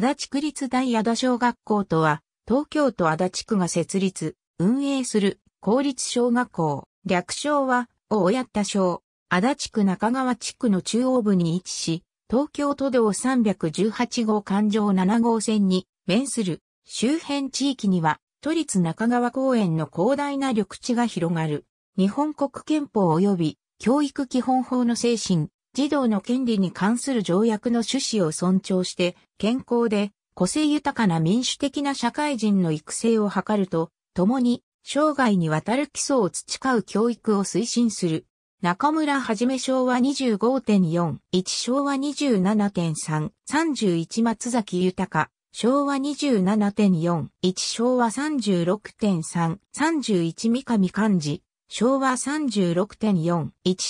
足立区立大矢田小学校とは、東京都足立区が設立、運営する公立小学校、略称は、大谷田小、足立区中川地区の中央部に位置し、東京都道318号環状7号線に面する周辺地域には、都立中川公園の広大な緑地が広がる。日本国憲法及び教育基本法の精神、児童の権利に関する条約の趣旨を尊重して、健康で個性豊かな民主的な社会人の育成を図ると、共に生涯にわたる基礎を培う教育を推進する。中村はじめ昭和25.4、1昭和27.3、31松崎豊、昭和27.4、1昭和36.3、31三上漢字、昭和36.41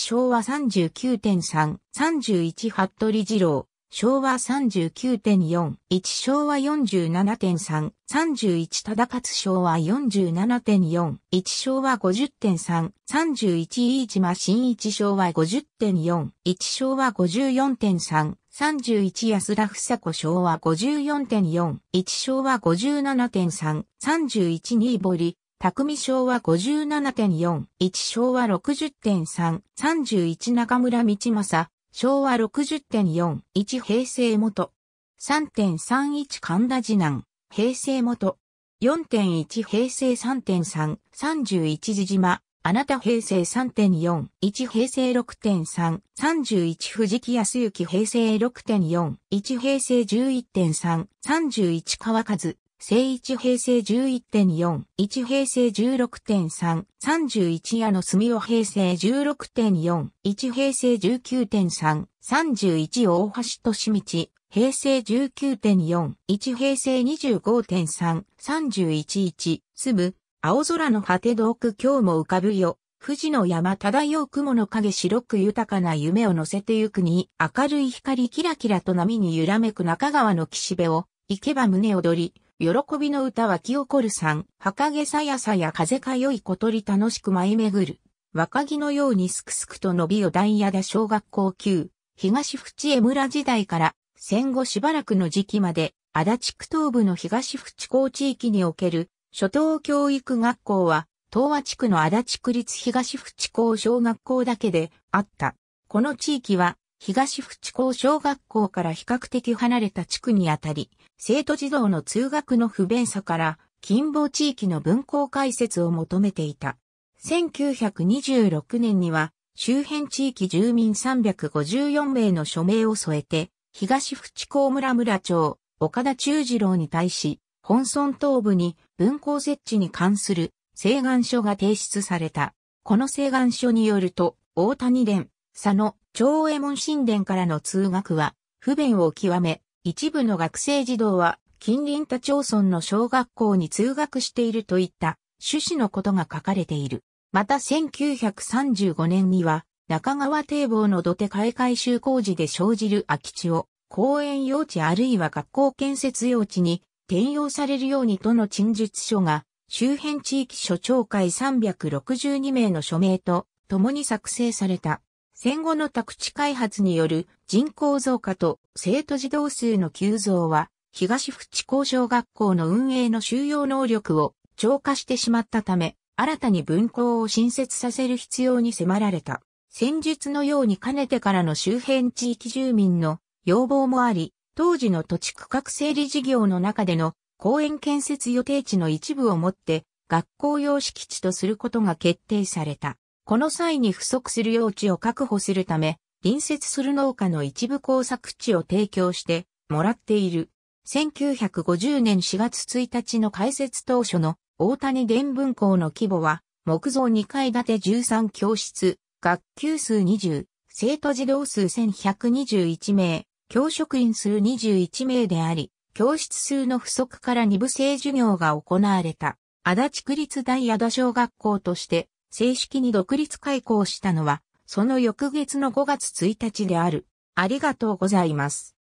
昭和39.3 31服部二郎昭和39.41昭和47.3 31忠勝昭和47.41昭和50.3 31飯島新一昭和50.41昭和54.3 31安田房子昭和54.41昭和57.3 31新堀匠昭和57.4、1昭和60.3、31中村道正、昭和60.4、1平成元、3.31神田次男、平成元、4.1平成3.3、31時島、あなた平成3.4、1平成6.3、31藤木康之平成6.4、1平成11.3、31川和、正一平成11.4、1平成16.3、31夜の住を平成16.4、1平成19.3、31大橋利道、平成19.4、1平成25.3、31.1、粒、青空の果て遠く今日も浮かぶよ。富士の山漂う雲の影白く豊かな夢を乗せてゆくに、明るい光キラキラと波に揺らめく中川の岸辺を、行けば胸躍り、喜びの歌は清こるさん、かげさやさや風かよい小鳥楽しく舞い巡る。若木のようにすくすくと伸びよダやだ小学校級、東淵江村時代から戦後しばらくの時期まで、足立区東部の東淵港地域における初等教育学校は、東和地区の足立区立東淵港小学校だけであった。この地域は東府地高小学校から比較的離れた地区にあたり、生徒児童の通学の不便さから、近傍地域の分校開設を求めていた。1926年には、周辺地域住民354名の署名を添えて、東府地高村村長、岡田忠次郎に対し、本村東部に分校設置に関する請願書が提出された。この請願書によると、大谷連、佐野、長右衛門神殿からの通学は不便を極め、一部の学生児童は近隣他町村の小学校に通学しているといった趣旨のことが書かれている。また1935年には中川堤防の土手開会改修工事で生じる空き地を公園用地あるいは学校建設用地に転用されるようにとの陳述書が周辺地域所長会362名の署名と共に作成された。戦後の宅地開発による人口増加と生徒児童数の急増は、東福地高小学校の運営の収容能力を超過してしまったため、新たに分校を新設させる必要に迫られた。戦術のようにかねてからの周辺地域住民の要望もあり、当時の土地区画整理事業の中での公園建設予定地の一部をもって学校用敷地とすることが決定された。この際に不足する用地を確保するため、隣接する農家の一部工作地を提供してもらっている。1950年4月1日の開設当初の大谷伝文校の規模は、木造2階建て13教室、学級数20、生徒児童数1121名、教職員数21名であり、教室数の不足から二部制授業が行われた、足立区立大足田小学校として正式に独立開校したのは、その翌月の5月1日である。ありがとうございます。